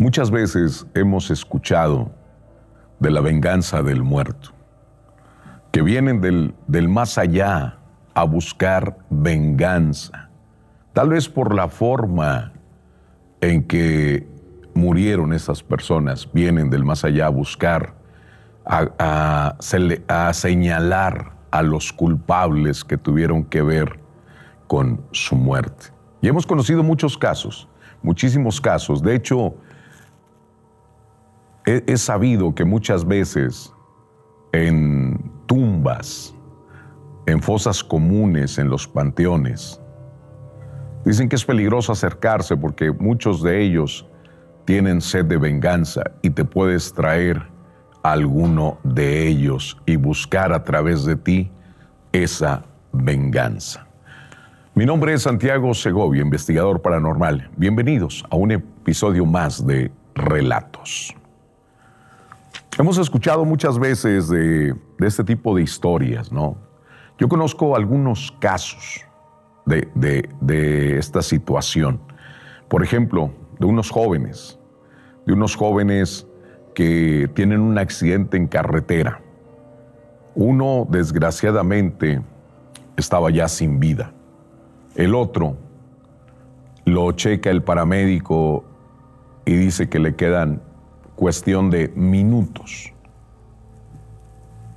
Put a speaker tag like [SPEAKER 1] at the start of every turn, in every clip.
[SPEAKER 1] Muchas veces hemos escuchado de la venganza del muerto, que vienen del, más allá a buscar venganza, tal vez por la forma en que murieron esas personas, vienen del más allá a buscar, a, a señalar a los culpables que tuvieron que ver con su muerte. Y hemos conocido muchos casos, muchísimos casos. De hecho, he, sabido que muchas veces en tumbas, en fosas comunes, en los panteones, dicen que es peligroso acercarse porque muchos de ellos tienen sed de venganza y te puedes traer alguno de ellos y buscar a través de ti esa venganza. Mi nombre es Santiago Segovia, investigador paranormal. Bienvenidos a un episodio más de Relatos. Hemos escuchado muchas veces de, este tipo de historias, ¿no? Yo conozco algunos casos de, de esta situación. Por ejemplo, de unos jóvenes, de unos jóvenes que tienen un accidente en carretera. Uno, desgraciadamente, estaba ya sin vida. El otro lo checa el paramédico y dice que le quedan cuestión de minutos,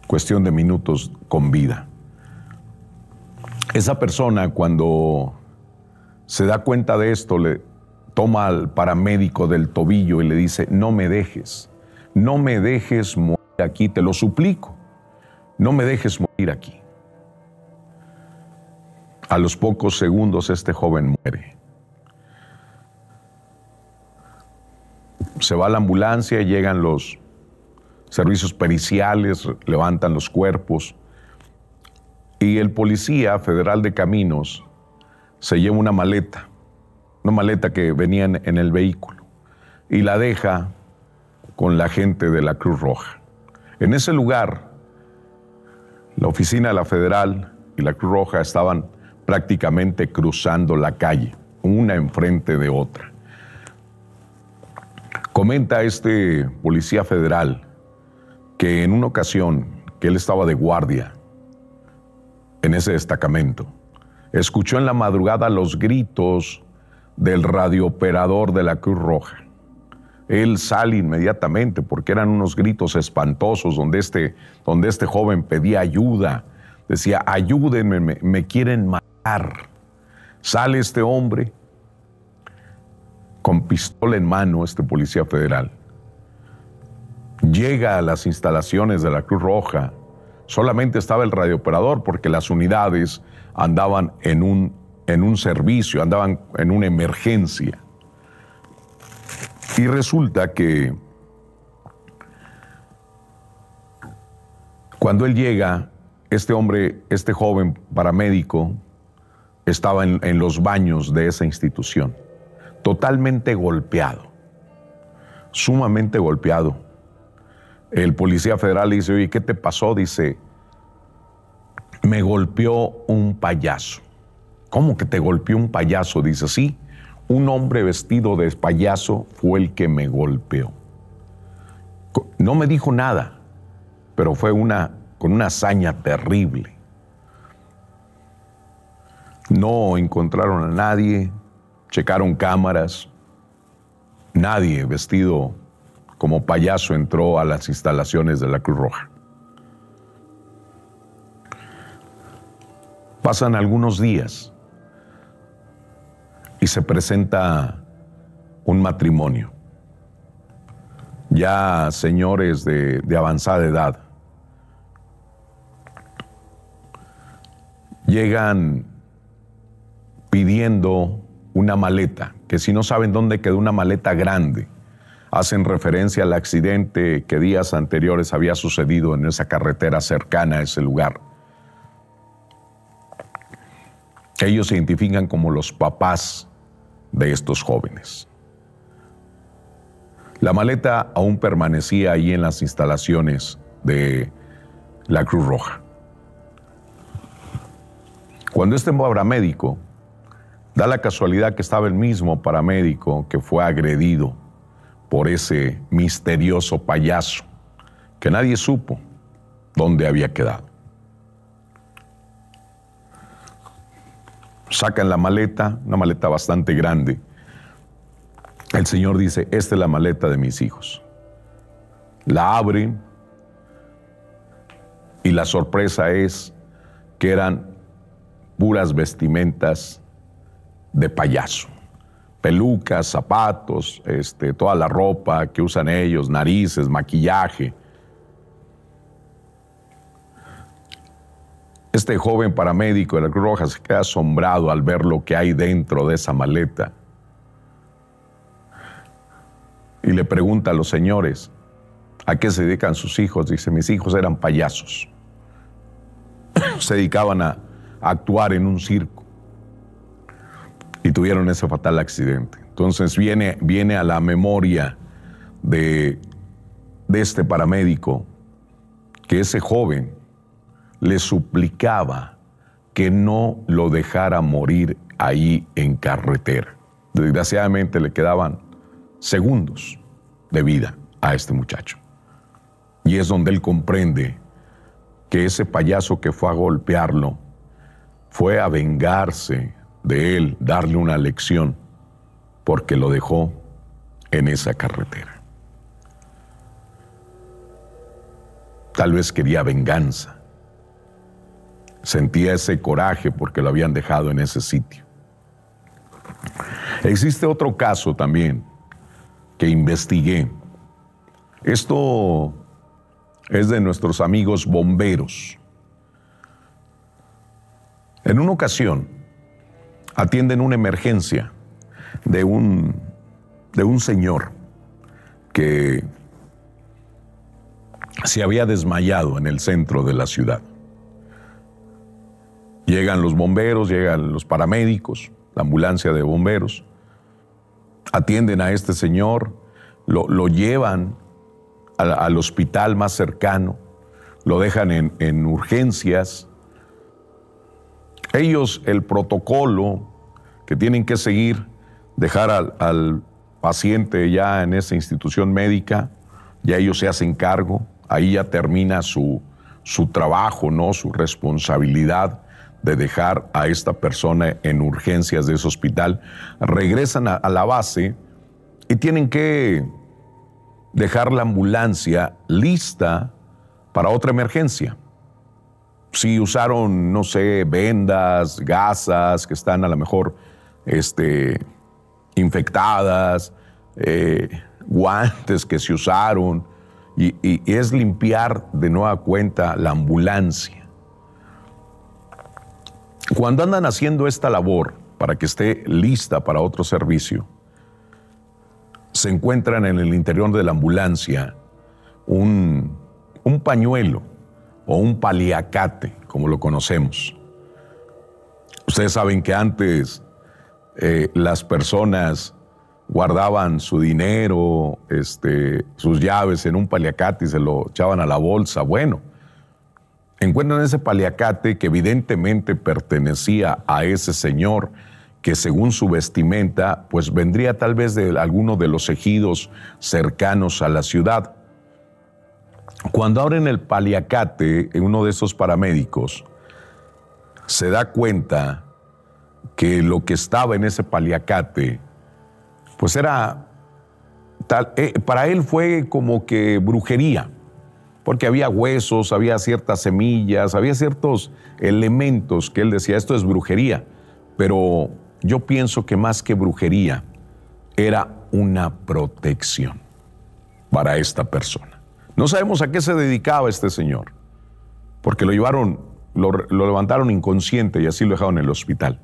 [SPEAKER 1] cuestión de minutos con vida. Esa persona cuando se da cuenta de esto, le toma al paramédico del tobillo y le dice, no me dejes, no me dejes morir aquí, te lo suplico, no me dejes morir aquí. A los pocos segundos este joven muere. se va la ambulancia, llegan los servicios periciales, levantan los cuerpos. Y el policía federal de caminos se lleva una maleta, una maleta que venía en el vehículo, y la deja con la gente de la Cruz Roja. En ese lugar, la oficina de la federal y la Cruz Roja estaban prácticamente cruzando la calle, una enfrente de otra. Comenta este policía federal que en una ocasión que él estaba de guardia en ese destacamento, escuchó en la madrugada los gritos del radiooperador de la Cruz Roja. Él sale inmediatamente porque eran unos gritos espantosos donde este, donde este joven pedía ayuda. Decía, ayúdenme, me, me quieren matar. Sale este hombre, con pistola en mano este policía federal. Llega a las instalaciones de la Cruz Roja. Solamente estaba el radiooperador porque las unidades andaban en un, en un servicio, andaban en una emergencia. Y resulta que cuando él llega, este hombre, este joven paramédico, estaba en, en los baños de esa institución totalmente golpeado, sumamente golpeado. El policía federal le dice, oye, ¿qué te pasó? Dice, me golpeó un payaso. ¿Cómo que te golpeó un payaso? Dice, sí, un hombre vestido de payaso fue el que me golpeó. No me dijo nada, pero fue una, con una hazaña terrible. No encontraron a nadie, checaron cámaras, nadie vestido como payaso entró a las instalaciones de la Cruz Roja. Pasan algunos días y se presenta un matrimonio. Ya señores de, avanzada edad llegan pidiendo una maleta, que si no saben dónde quedó una maleta grande, hacen referencia al accidente que días anteriores había sucedido en esa carretera cercana a ese lugar. Ellos se identifican como los papás de estos jóvenes. La maleta aún permanecía ahí en las instalaciones de la Cruz Roja. Cuando este médico Da la casualidad que estaba el mismo paramédico que fue agredido por ese misterioso payaso que nadie supo dónde había quedado. Sacan la maleta, una maleta bastante grande. El Señor dice, esta es la maleta de mis hijos. La abren y la sorpresa es que eran puras vestimentas de payaso. Pelucas, zapatos, este, toda la ropa que usan ellos, narices, maquillaje. Este joven paramédico de la Cruz Roja se queda asombrado al ver lo que hay dentro de esa maleta. Y le pregunta a los señores, ¿a qué se dedican sus hijos? Dice, mis hijos eran payasos. se dedicaban a actuar en un circo y tuvieron ese fatal accidente. Entonces viene, viene a la memoria de, de este paramédico que ese joven le suplicaba que no lo dejara morir ahí en carretera. Desgraciadamente le quedaban segundos de vida a este muchacho. Y es donde él comprende que ese payaso que fue a golpearlo fue a vengarse de él darle una lección, porque lo dejó en esa carretera. Tal vez quería venganza. Sentía ese coraje porque lo habían dejado en ese sitio. Existe otro caso también que investigué. Esto es de nuestros amigos bomberos. En una ocasión, atienden una emergencia de un, de un señor que se había desmayado en el centro de la ciudad. Llegan los bomberos, llegan los paramédicos, la ambulancia de bomberos, atienden a este señor, lo, llevan al, hospital más cercano, lo dejan en, en urgencias, ellos el protocolo que tienen que seguir, dejar al, paciente ya en esa institución médica, ya ellos se hacen cargo, ahí ya termina su, trabajo, ¿no? su responsabilidad de dejar a esta persona en urgencias de ese hospital, regresan a, la base y tienen que dejar la ambulancia lista para otra emergencia si usaron, no sé, vendas, gasas que están a lo mejor este, infectadas, eh, guantes que se usaron, y, es limpiar de nueva cuenta la ambulancia. Cuando andan haciendo esta labor para que esté lista para otro servicio, se encuentran en el interior de la ambulancia un pañuelo o un paliacate, como lo conocemos. Ustedes saben que antes eh, las personas guardaban su dinero, este, sus llaves en un paliacate y se lo echaban a la bolsa. Bueno, encuentran ese paliacate que evidentemente pertenecía a ese señor que según su vestimenta, pues vendría tal vez de alguno de los ejidos cercanos a la ciudad. Cuando abren el paliacate en uno de esos paramédicos, se da cuenta que lo que estaba en ese paliacate, pues era, tal, eh, para él fue como que brujería, porque había huesos, había ciertas semillas, había ciertos elementos que él decía, esto es brujería, pero yo pienso que más que brujería, era una protección para esta persona. No sabemos a qué se dedicaba este señor, porque lo llevaron, lo, levantaron inconsciente y así lo dejaron en el hospital.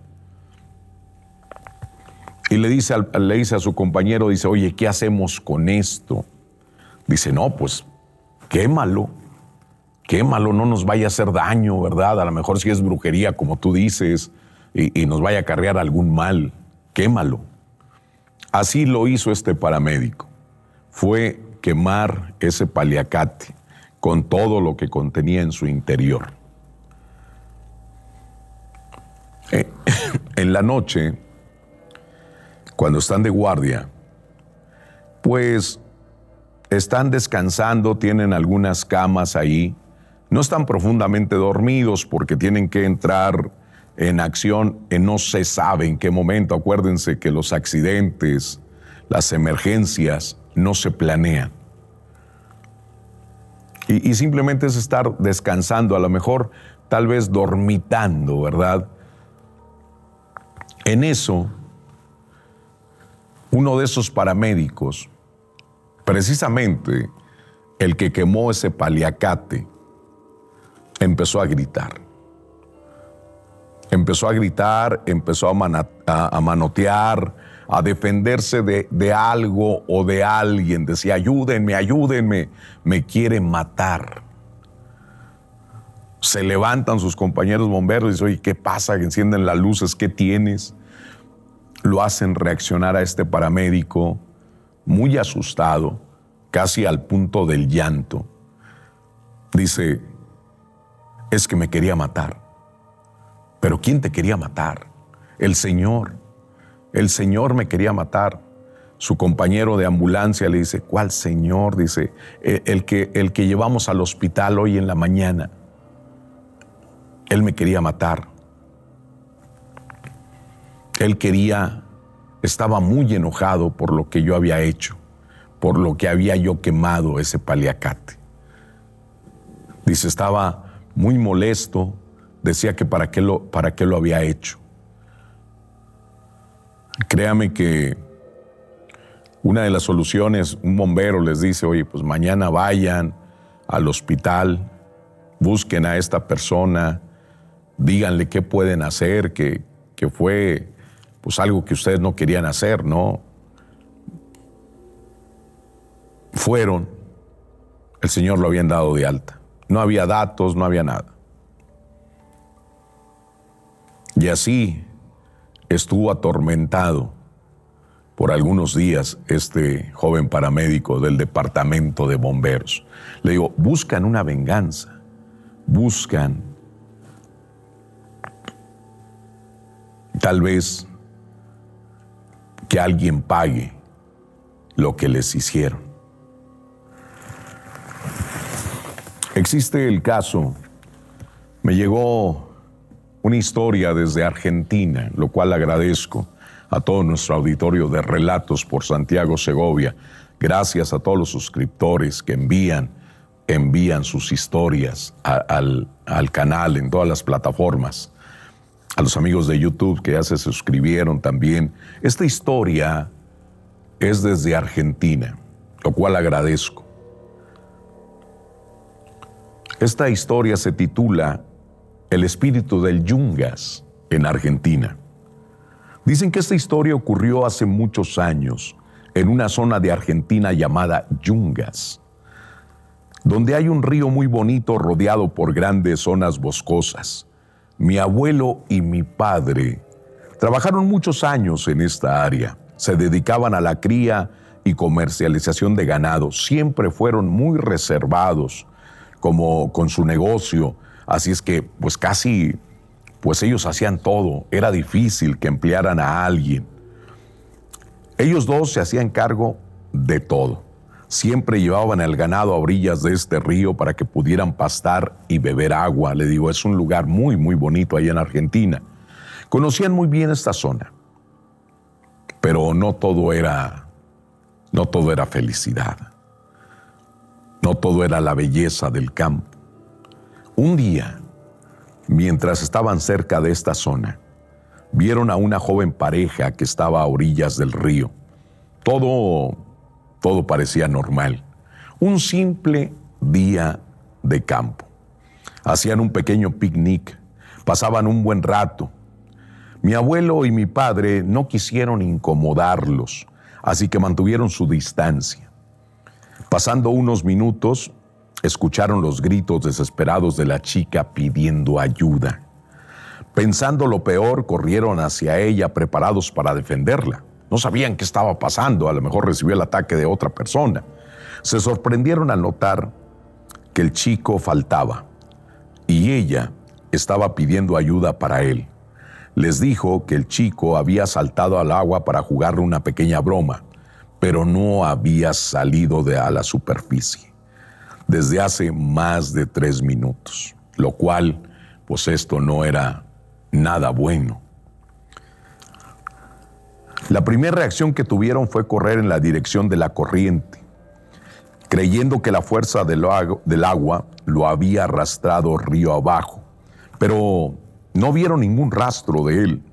[SPEAKER 1] Y le dice, le dice a su compañero, dice, oye, ¿qué hacemos con esto? Dice, no, pues quémalo, quémalo, no nos vaya a hacer daño, ¿verdad? A lo mejor si es brujería, como tú dices, y, nos vaya a cargar algún mal, quémalo. Así lo hizo este paramédico. Fue quemar ese paliacate con todo lo que contenía en su interior. Eh, en la noche, cuando están de guardia, pues están descansando, tienen algunas camas ahí, no están profundamente dormidos porque tienen que entrar en acción en no se sabe en qué momento. Acuérdense que los accidentes, las emergencias, no se planea. Y, simplemente es estar descansando, a lo mejor tal vez dormitando, ¿verdad? En eso, uno de esos paramédicos, precisamente el que quemó ese paliacate, empezó a gritar. Empezó a gritar, empezó a manotear, a defenderse de, algo o de alguien. Decía, ayúdenme, ayúdenme, me quieren matar. Se levantan sus compañeros bomberos y dicen, oye, ¿qué pasa? Que encienden las luces, ¿qué tienes? Lo hacen reaccionar a este paramédico, muy asustado, casi al punto del llanto. Dice, es que me quería matar. Pero ¿quién te quería matar? El Señor. El Señor me quería matar. Su compañero de ambulancia le dice, ¿cuál Señor? Dice, e, el, que, el que llevamos al hospital hoy en la mañana. Él me quería matar. Él quería, estaba muy enojado por lo que yo había hecho, por lo que había yo quemado ese paliacate. Dice, estaba muy molesto, decía que para lo, para qué lo había hecho. Créame que una de las soluciones, un bombero les dice, oye, pues mañana vayan al hospital, busquen a esta persona, díganle qué pueden hacer, que, fue pues algo que ustedes no querían hacer, ¿no? Fueron, el Señor lo habían dado de alta. No había datos, no había nada. Y así estuvo atormentado por algunos días este joven paramédico del departamento de bomberos. Le digo, buscan una venganza, buscan tal vez que alguien pague lo que les hicieron. Existe el caso, me llegó una historia desde Argentina, lo cual agradezco a todo nuestro auditorio de Relatos por Santiago Segovia. Gracias a todos los suscriptores que envían, envían sus historias al, al canal en todas las plataformas. A los amigos de YouTube que ya se suscribieron también. Esta historia es desde Argentina, lo cual agradezco. Esta historia se titula el espíritu del Yungas, en Argentina. Dicen que esta historia ocurrió hace muchos años en una zona de Argentina llamada Yungas, donde hay un río muy bonito rodeado por grandes zonas boscosas. Mi abuelo y mi padre trabajaron muchos años en esta área. Se dedicaban a la cría y comercialización de ganado. Siempre fueron muy reservados, como con su negocio Así es que, pues casi, pues ellos hacían todo. Era difícil que emplearan a alguien. Ellos dos se hacían cargo de todo. Siempre llevaban el ganado a orillas de este río para que pudieran pastar y beber agua. Le digo, es un lugar muy, muy bonito allá en Argentina. Conocían muy bien esta zona. Pero no todo era no todo era felicidad. No todo era la belleza del campo. Un día, mientras estaban cerca de esta zona, vieron a una joven pareja que estaba a orillas del río. Todo, todo parecía normal. Un simple día de campo. Hacían un pequeño picnic, pasaban un buen rato. Mi abuelo y mi padre no quisieron incomodarlos, así que mantuvieron su distancia. Pasando unos minutos, Escucharon los gritos desesperados de la chica pidiendo ayuda. Pensando lo peor, corrieron hacia ella preparados para defenderla. No sabían qué estaba pasando, a lo mejor recibió el ataque de otra persona. Se sorprendieron al notar que el chico faltaba y ella estaba pidiendo ayuda para él. Les dijo que el chico había saltado al agua para jugarle una pequeña broma, pero no había salido de a la superficie desde hace más de tres minutos, lo cual, pues esto no era nada bueno. La primera reacción que tuvieron fue correr en la dirección de la corriente, creyendo que la fuerza del, agua lo había arrastrado río abajo, pero no vieron ningún rastro de él.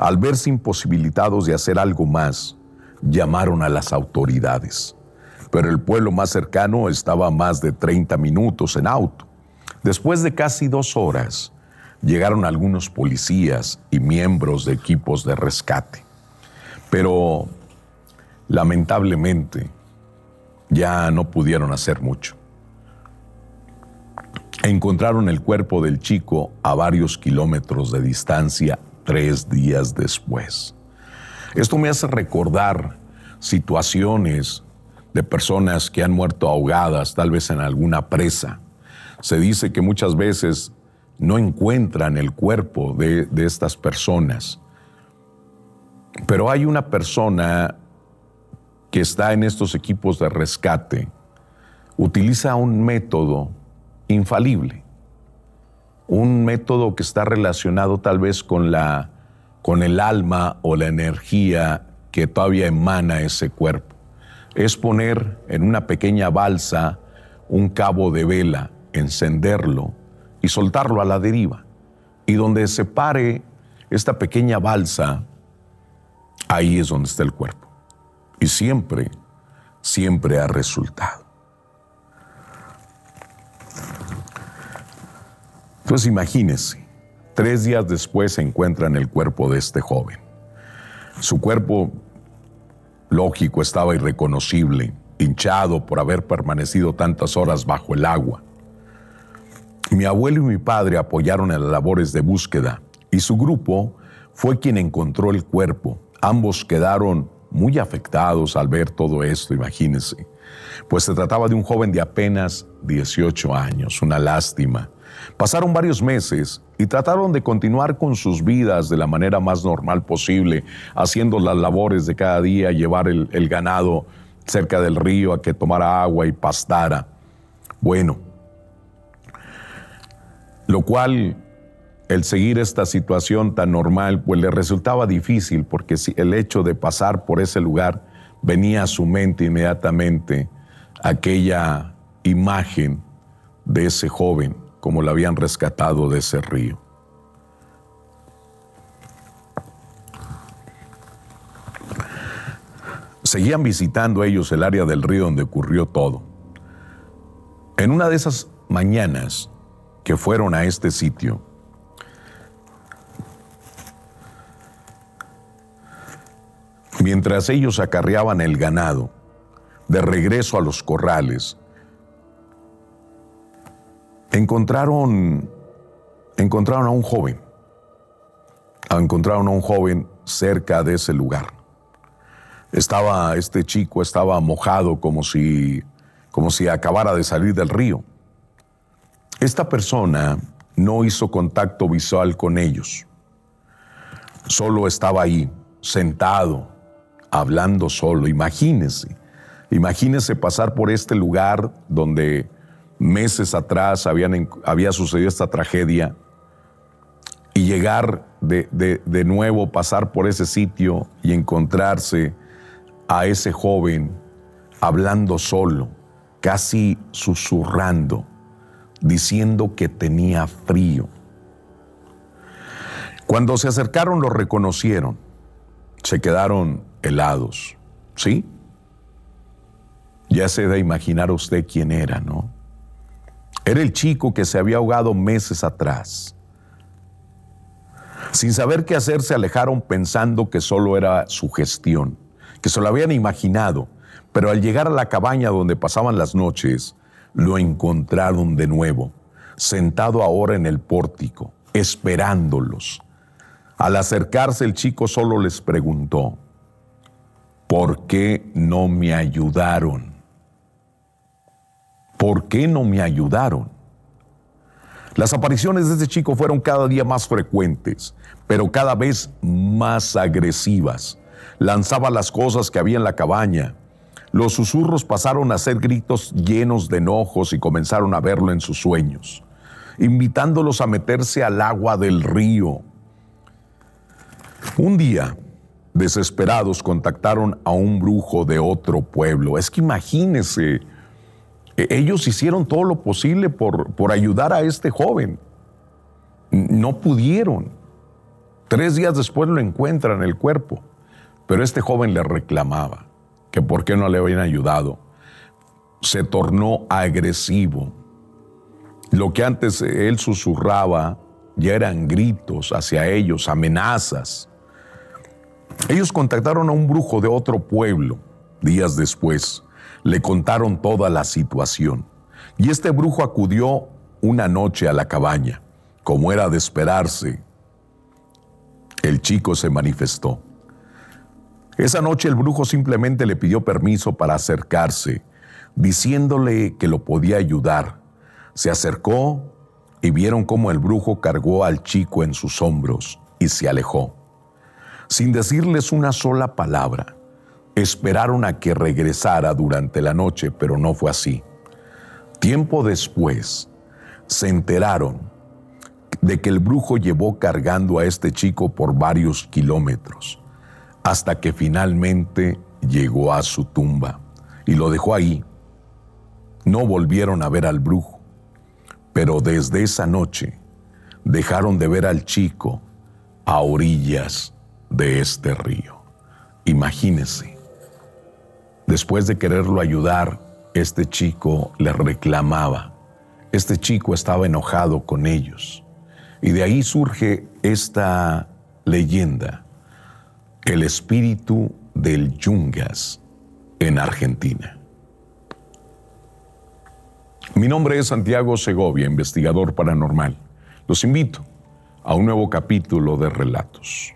[SPEAKER 1] Al verse imposibilitados de hacer algo más, llamaron a las autoridades pero el pueblo más cercano estaba a más de 30 minutos en auto. Después de casi dos horas, llegaron algunos policías y miembros de equipos de rescate. Pero, lamentablemente, ya no pudieron hacer mucho. Encontraron el cuerpo del chico a varios kilómetros de distancia tres días después. Esto me hace recordar situaciones de personas que han muerto ahogadas, tal vez en alguna presa. Se dice que muchas veces no encuentran el cuerpo de, de estas personas. Pero hay una persona que está en estos equipos de rescate, utiliza un método infalible, un método que está relacionado tal vez con, la, con el alma o la energía que todavía emana ese cuerpo es poner en una pequeña balsa un cabo de vela, encenderlo y soltarlo a la deriva. Y donde se pare esta pequeña balsa, ahí es donde está el cuerpo. Y siempre, siempre ha resultado. Entonces imagínense, tres días después se encuentran el cuerpo de este joven. Su cuerpo Lógico estaba irreconocible, hinchado por haber permanecido tantas horas bajo el agua. Mi abuelo y mi padre apoyaron en las labores de búsqueda y su grupo fue quien encontró el cuerpo. Ambos quedaron muy afectados al ver todo esto, imagínense, pues se trataba de un joven de apenas 18 años, una lástima. Pasaron varios meses y trataron de continuar con sus vidas de la manera más normal posible, haciendo las labores de cada día, llevar el, ganado cerca del río a que tomara agua y pastara. Bueno, lo cual el seguir esta situación tan normal, pues le resultaba difícil porque el hecho de pasar por ese lugar venía a su mente inmediatamente aquella imagen de ese joven como la habían rescatado de ese río. Seguían visitando ellos el área del río donde ocurrió todo. En una de esas mañanas que fueron a este sitio, mientras ellos acarreaban el ganado de regreso a los corrales, Encontraron, encontraron a un joven, encontraron a un joven cerca de ese lugar. Estaba, este chico estaba mojado como si, como si acabara de salir del río. Esta persona no hizo contacto visual con ellos. Solo estaba ahí, sentado, hablando solo. Imagínese, imagínese pasar por este lugar donde meses atrás había sucedido esta tragedia y llegar de, nuevo, pasar por ese sitio y encontrarse a ese joven hablando solo, casi susurrando, diciendo que tenía frío. Cuando se acercaron lo reconocieron, se quedaron helados, ¿sí? Ya se da imaginar usted quién era, ¿no? Era el chico que se había ahogado meses atrás. Sin saber qué hacer, se alejaron pensando que solo era su gestión, que se lo habían imaginado, pero al llegar a la cabaña donde pasaban las noches, lo encontraron de nuevo, sentado ahora en el pórtico, esperándolos. Al acercarse el chico solo les preguntó, ¿por qué no me ayudaron? ¿Por qué no me ayudaron? Las apariciones de este chico fueron cada día más frecuentes, pero cada vez más agresivas. Lanzaba las cosas que había en la cabaña. Los susurros pasaron a ser gritos llenos de enojos y comenzaron a verlo en sus sueños, invitándolos a meterse al agua del río. Un día, desesperados, contactaron a un brujo de otro pueblo. Es que imagínese, ellos hicieron todo lo posible por, ayudar a este joven. No pudieron. Tres días después lo encuentran el cuerpo. Pero este joven le reclamaba que por qué no le habían ayudado. Se tornó agresivo. Lo que antes él susurraba ya eran gritos hacia ellos, amenazas. Ellos contactaron a un brujo de otro pueblo días después. Le contaron toda la situación. Y este brujo acudió una noche a la cabaña. Como era de esperarse, el chico se manifestó. Esa noche el brujo simplemente le pidió permiso para acercarse, diciéndole que lo podía ayudar. Se acercó y vieron cómo el brujo cargó al chico en sus hombros y se alejó, sin decirles una sola palabra. Esperaron a que regresara durante la noche, pero no fue así. Tiempo después, se enteraron de que el brujo llevó cargando a este chico por varios kilómetros, hasta que finalmente llegó a su tumba y lo dejó ahí. No volvieron a ver al brujo, pero desde esa noche dejaron de ver al chico a orillas de este río. Imagínense. Después de quererlo ayudar, este chico le reclamaba. Este chico estaba enojado con ellos. Y de ahí surge esta leyenda, el espíritu del Yungas en Argentina. Mi nombre es Santiago Segovia, investigador paranormal. Los invito a un nuevo capítulo de Relatos.